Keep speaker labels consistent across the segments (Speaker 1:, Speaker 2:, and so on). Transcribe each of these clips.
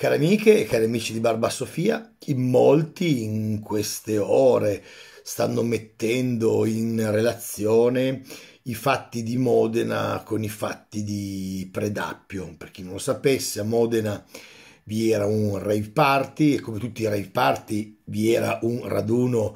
Speaker 1: Cari amiche e cari amici di Barba Sofia, in molti in queste ore stanno mettendo in relazione i fatti di Modena con i fatti di Predappio. Per chi non lo sapesse, a Modena vi era un rave party e come tutti i rave party vi era un raduno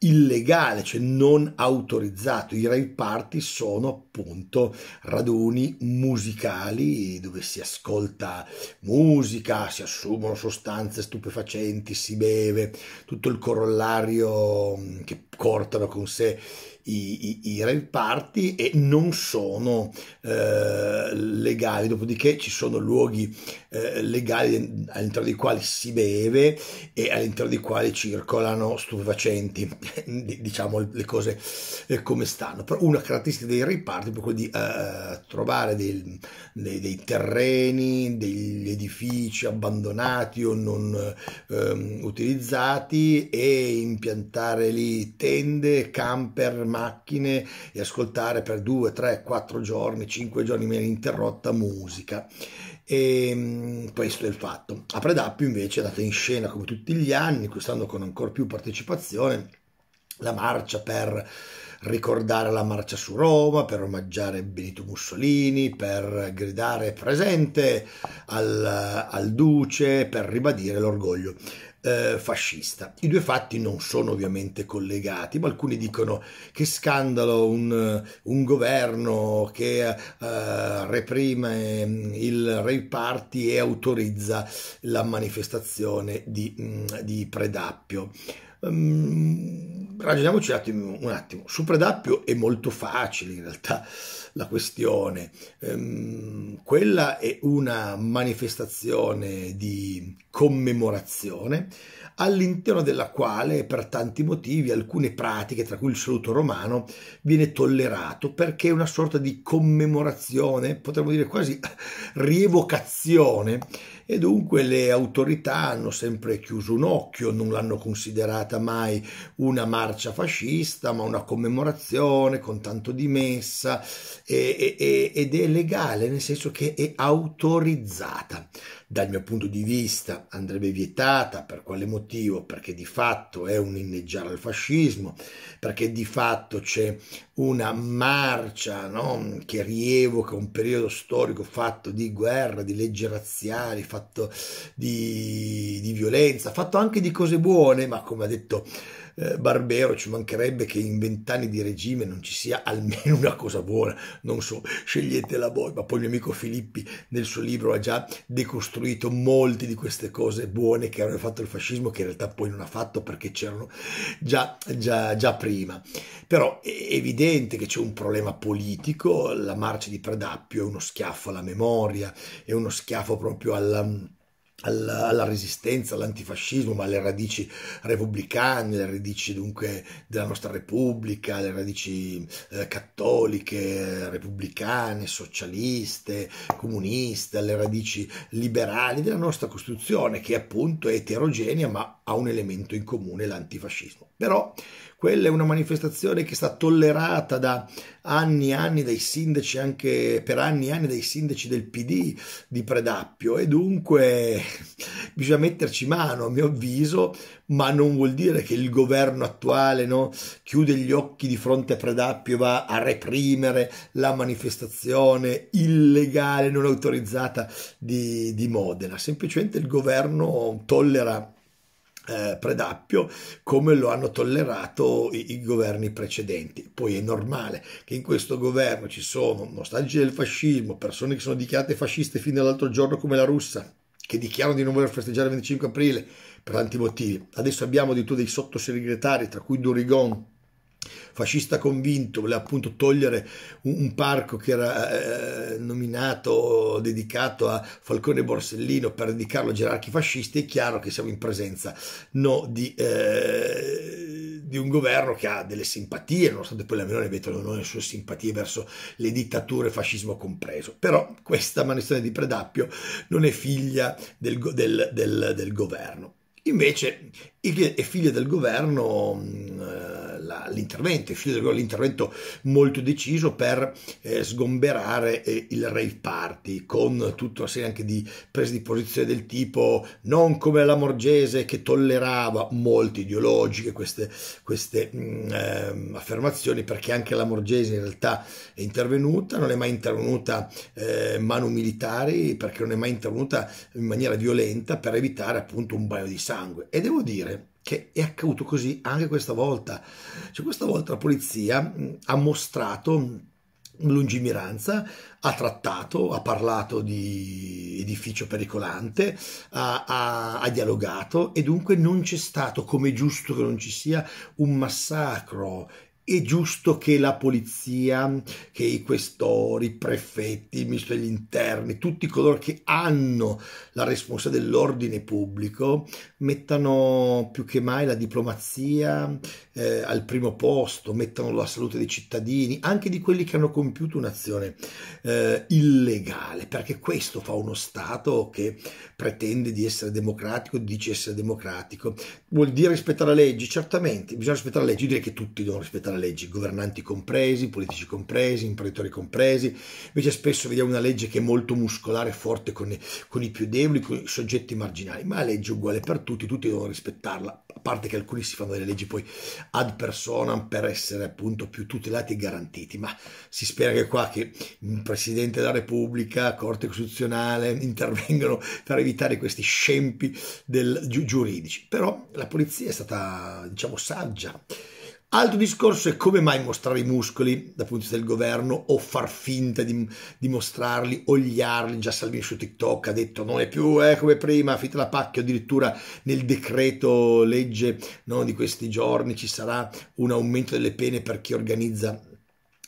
Speaker 1: illegale, cioè non autorizzato. I rave party sono appunto raduni musicali dove si ascolta musica, si assumono sostanze stupefacenti, si beve, tutto il corollario mm, che portano con sé i, i, i rave party e non sono eh, legali, dopodiché ci sono luoghi eh, legali all'interno dei quali si beve e all'interno dei quali circolano stupefacenti, diciamo le cose eh, come stanno. Però una caratteristica dei rave party è proprio quella di eh, trovare dei, dei, dei, terreni, degli edifici abbandonati o non ehm, utilizzati e impiantare lì tende, camper, macchine e ascoltare per 2, 3, 4 giorni, 5 giorni meno interrotta musica. E ehm, questo è il fatto. A Predappio invece è andata in scena come tutti gli anni, quest'anno con ancora più partecipazione, la marcia per ricordare la marcia su Roma, per omaggiare Benito Mussolini, per gridare presente al, al duce, per ribadire l'orgoglio eh, fascista. I due fatti non sono ovviamente collegati, ma alcuni dicono che scandalo un, un governo che eh, reprime mm, il rave party e autorizza la manifestazione di, mm, di Predappio. Um, ragioniamoci un attimo, un attimo. Su Predappio è molto facile in realtà la questione. Um, quella è una manifestazione di commemorazione all'interno della quale per tanti motivi alcune pratiche, tra cui il saluto romano, viene tollerato perché è una sorta di commemorazione, potremmo dire quasi rievocazione e dunque le autorità hanno sempre chiuso un occhio, non l'hanno considerata mai una marcia fascista, ma una commemorazione con tanto di messa e, e, ed è legale, nel senso che è autorizzata. Dal mio punto di vista andrebbe vietata, per quale motivo? Perché di fatto è un inneggiare al fascismo, perché di fatto c'è una marcia no? che rievoca un periodo storico fatto di guerra, di leggi razziali, fatto di, di violenza, fatto anche di cose buone, ma come ha detto eh, Barbero, ci mancherebbe che in vent'anni di regime non ci sia almeno una cosa buona, non so, sceglietela voi, ma poi il mio amico Filippi nel suo libro ha già decostruito molte di queste cose buone che aveva fatto il fascismo, che in realtà poi non ha fatto perché c'erano già, già, già prima. Però è evidente che c'è un problema politico, la marcia di Predappio è uno schiaffo alla memoria, è uno schiaffo proprio alla alla, alla resistenza, all'antifascismo, ma alle radici repubblicane, alle radici dunque della nostra Repubblica, alle radici eh, cattoliche, repubblicane, socialiste, comuniste, alle radici liberali della nostra Costituzione, che appunto è eterogenea ma ha un elemento in comune, l'antifascismo. Però quella è una manifestazione che sta tollerata da anni e anni dai sindaci, anche per anni e anni dai sindaci del PD di Predappio e dunque bisogna metterci mano, a mio avviso, ma non vuol dire che il governo attuale no, chiude gli occhi di fronte a Predappio e va a reprimere la manifestazione illegale, non autorizzata di, di Modena. Semplicemente il governo tollera eh, Predappio come lo hanno tollerato i, i, governi precedenti. Poi è normale che in questo governo ci sono nostalgie del fascismo, persone che sono dichiarate fasciste fino all'altro giorno come la russa, che dichiarano di non voler festeggiare il 25 aprile per tanti motivi. Adesso abbiamo di addirittura dei sottosegretari, tra cui Durigon, fascista convinto, voleva appunto togliere un, un parco che era eh, nominato, dedicato a Falcone Borsellino per dedicarlo a gerarchi fascisti, è chiaro che siamo in presenza no, di, eh, di, un governo che ha delle simpatie, nonostante poi la Meloni abbia non le sue simpatie verso le dittature, fascismo compreso. Però questa manifestazione di Predappio non è figlia del, del, del, del governo. Invece è figlia del governo l'intervento, all'intervento, all'intervento molto deciso per eh, sgomberare eh, il rave party con tutta una serie anche di prese di posizione del tipo non come la Morgese che tollerava molte ideologiche queste, queste mh, mm, ehm, affermazioni perché anche la Morgese in realtà è intervenuta, non è mai intervenuta eh, mano militari perché non è mai intervenuta in maniera violenta per evitare appunto un baio di sangue e devo dire che è accaduto così anche questa volta. Cioè, questa volta la polizia ha mostrato lungimiranza, ha trattato, ha parlato di edificio pericolante, ha, ha, ha, dialogato e dunque non c'è stato, come è giusto che non ci sia, un massacro è giusto che la polizia, che i questori, i prefetti, il ministro degli interni, tutti coloro che hanno la responsabilità dell'ordine pubblico mettano più che mai la diplomazia eh, al primo posto, mettano la salute dei cittadini, anche di quelli che hanno compiuto un'azione eh, illegale, perché questo fa uno Stato che pretende di essere democratico, dice essere democratico. Vuol dire rispettare la legge? Certamente, bisogna rispettare la legge, Io direi che tutti devono rispettare una legge, governanti compresi, politici compresi, imprenditori compresi, invece spesso vediamo una legge che è molto muscolare, forte con, i, con i più deboli, con i soggetti marginali, ma la legge è uguale per tutti, tutti devono rispettarla, a parte che alcuni si fanno delle leggi poi ad personam per essere appunto più tutelati e garantiti, ma si spera che qua che il Presidente della Repubblica, Corte Costituzionale intervengano per evitare questi scempi del, giuridici, però la polizia è stata diciamo saggia Altro discorso è come mai mostrare i muscoli dal punto di vista del governo o far finta di, di mostrarli, ogliarli. Già Salvini su TikTok ha detto non è più eh, come prima, finta la pacchia, addirittura nel decreto legge no, di questi giorni ci sarà un aumento delle pene per chi organizza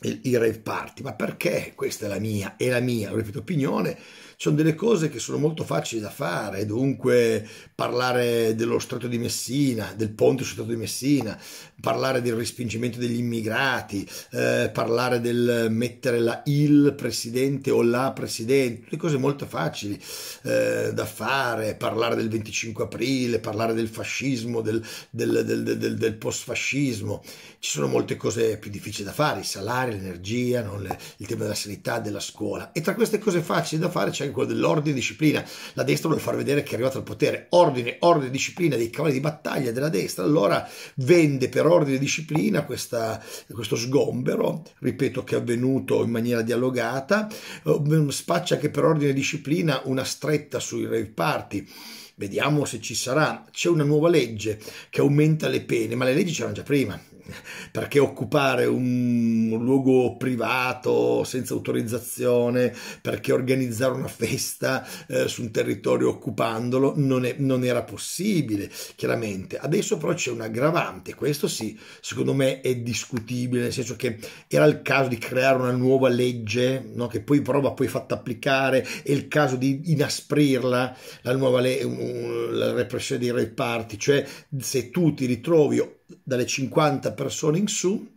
Speaker 1: i rave party. Ma perché? Questa è la mia, è la mia, ripeto, opinione sono delle cose che sono molto facili da fare, dunque parlare dello Stato di Messina, del ponte sullo Stato di Messina, parlare del respingimento degli immigrati, eh, parlare del mettere la il presidente o la presidente, tutte cose molto facili eh, da fare, parlare del 25 aprile, parlare del fascismo, del, del, del, del post-fascismo, ci sono molte cose più difficili da fare, i salari, l'energia, no? il tema della sanità, della scuola e tra queste cose facili da fare c'è in quello dell'ordine e disciplina. La destra vuole far vedere che è arrivata al potere. Ordine, ordine e disciplina dei cavalli di battaglia della destra. Allora vende per ordine e disciplina questa, questo sgombero, ripeto che è avvenuto in maniera dialogata, eh, spaccia anche per ordine e disciplina una stretta sui reparti. vediamo se ci sarà. C'è una nuova legge che aumenta le pene, ma le leggi c'erano già prima. perché occupare un, luogo privato senza autorizzazione, perché organizzare una festa eh, su un territorio occupandolo, non, è, non era possibile, chiaramente. Adesso però c'è un aggravante, questo sì, secondo me è discutibile, nel senso che era il caso di creare una nuova legge, no? che poi però va poi fatta applicare, è il caso di inasprirla, la nuova legge, la repressione dei reparti, cioè se tu ti ritrovi dalle 50 persone in su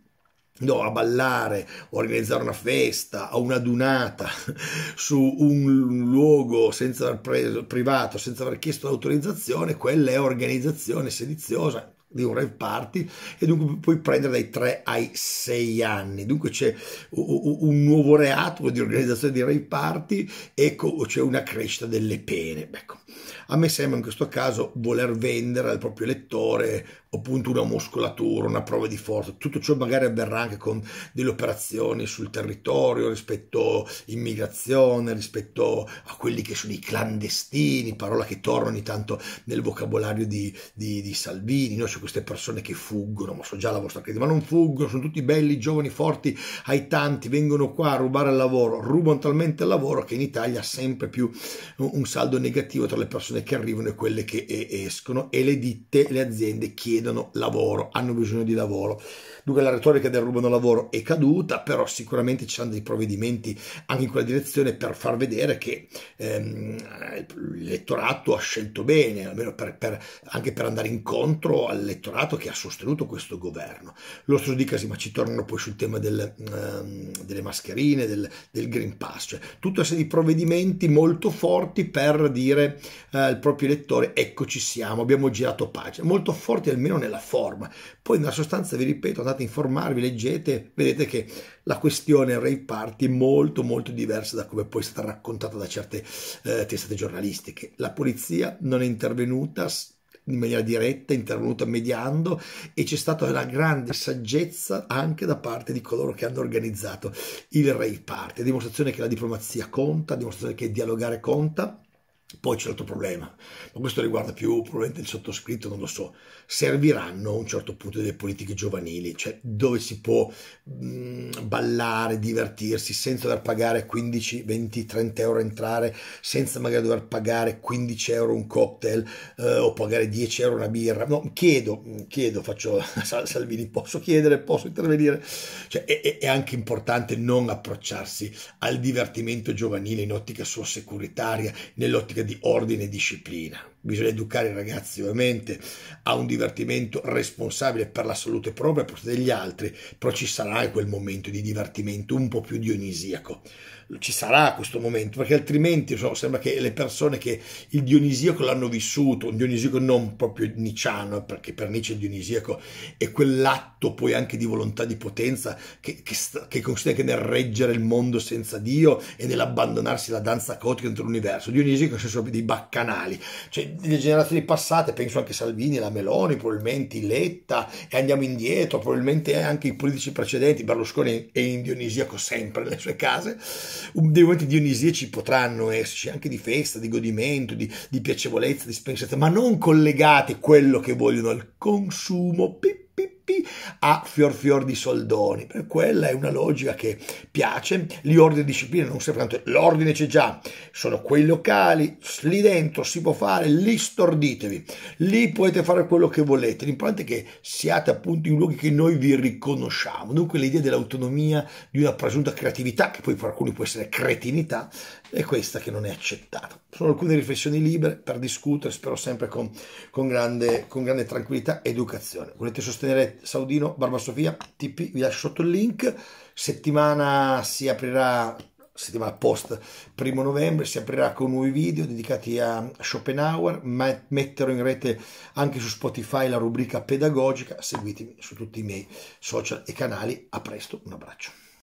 Speaker 1: no, a ballare, organizzare una festa, a una dunata su un luogo senza aver preso, privato, senza aver chiesto l'autorizzazione, quella è organizzazione sediziosa di un rave party e dunque puoi prendere dai 3 ai 6 anni dunque c'è un nuovo reato di organizzazione di rave party ecco c'è una crescita delle pene ecco. a me sembra in questo caso voler vendere al proprio lettore appunto una muscolatura, una prova di forza, tutto ciò magari avverrà anche con delle operazioni sul territorio rispetto all'immigrazione, rispetto a quelli che sono i clandestini, parola che torna ogni tanto nel vocabolario di, di, di Salvini, no? c'è queste persone che fuggono, ma so già la vostra crisi, ma non fuggono, sono tutti belli, giovani, forti, ai tanti, vengono qua a rubare il lavoro, rubano talmente il lavoro che in Italia ha sempre più un saldo negativo tra le persone che arrivano e quelle che escono e le ditte, le aziende chiedono chiedono lavoro, hanno bisogno di lavoro. Dunque la retorica del rubano lavoro è caduta, però sicuramente ci sono dei provvedimenti anche in quella direzione per far vedere che ehm, l'elettorato ha scelto bene, almeno per, per, anche per andare incontro all'elettorato che ha sostenuto questo governo. Lo stesso dicasi, ma ci tornano poi sul tema del, ehm, delle mascherine, del, del, Green Pass, cioè tutta una serie di provvedimenti molto forti per dire eh, al proprio elettore eccoci siamo, abbiamo girato pagina, molto forti almeno meno nella forma. Poi nella sostanza, vi ripeto, andate a informarvi, leggete, vedete che la questione rave party è molto molto diversa da come poi è stata raccontata da certe eh, testate giornalistiche. La polizia non è intervenuta in maniera diretta, intervenuta mediando e c'è stata una grande saggezza anche da parte di coloro che hanno organizzato il rave party, dimostrazione che la diplomazia conta, dimostrazione che dialogare conta poi c'è l'altro problema, ma questo riguarda più probabilmente il sottoscritto, non lo so. Serviranno a un certo punto delle politiche giovanili, cioè dove si può mh, mm, ballare, divertirsi senza dover pagare 15, 20, 30 euro entrare, senza magari dover pagare 15 euro un cocktail eh, o pagare 10 euro una birra. No, chiedo, chiedo, faccio Salvini, posso chiedere, posso intervenire. Cioè, è, è anche importante non approcciarsi al divertimento giovanile in ottica solo securitaria, nell'ottica di ordine e disciplina bisogna educare i ragazzi ovviamente a un divertimento responsabile per la salute propria e per degli altri, però ci sarà quel momento di divertimento un po' più dionisiaco. Ci sarà questo momento, perché altrimenti insomma, sembra che le persone che il dionisiaco l'hanno vissuto, un dionisiaco non proprio niciano, perché per Nietzsche il dionisiaco è quell'atto poi anche di volontà di potenza che, che, che consiste anche nel reggere il mondo senza Dio e nell'abbandonarsi alla danza cotica dentro l'universo. Dionisiaco è senso dei baccanali, cioè delle generazioni passate, penso anche Salvini, la Meloni, probabilmente Letta, e andiamo indietro, probabilmente anche i politici precedenti, Berlusconi è in dionisiaco ecco, sempre nelle sue case, dei momenti dionisiaci potranno esserci anche di festa, di godimento, di, di piacevolezza, di spensierata, ma non collegati quello che vogliono al consumo. Pip, pip diritti a fior fior di soldoni. Per quella è una logica che piace, gli ordini e disciplina non servono tanto, l'ordine c'è già, sono quei locali, lì dentro si può fare, lì storditevi, lì potete fare quello che volete, l'importante è che siate appunto in luoghi che noi vi riconosciamo, dunque l'idea dell'autonomia, di una presunta creatività, che poi per alcuni può essere cretinità, è questa che non è accettata. Sono alcune riflessioni libere per discutere, spero sempre con, con, grande, con grande tranquillità educazione. Volete sostenere Saudino Barbasofia TP, vi lascio sotto il link. Settimana si aprirà, settimana post, primo novembre, si aprirà con nuovi video dedicati a Schopenhauer. metterò in rete anche su Spotify la rubrica pedagogica. Seguitemi su tutti i miei social e canali. A presto, un abbraccio.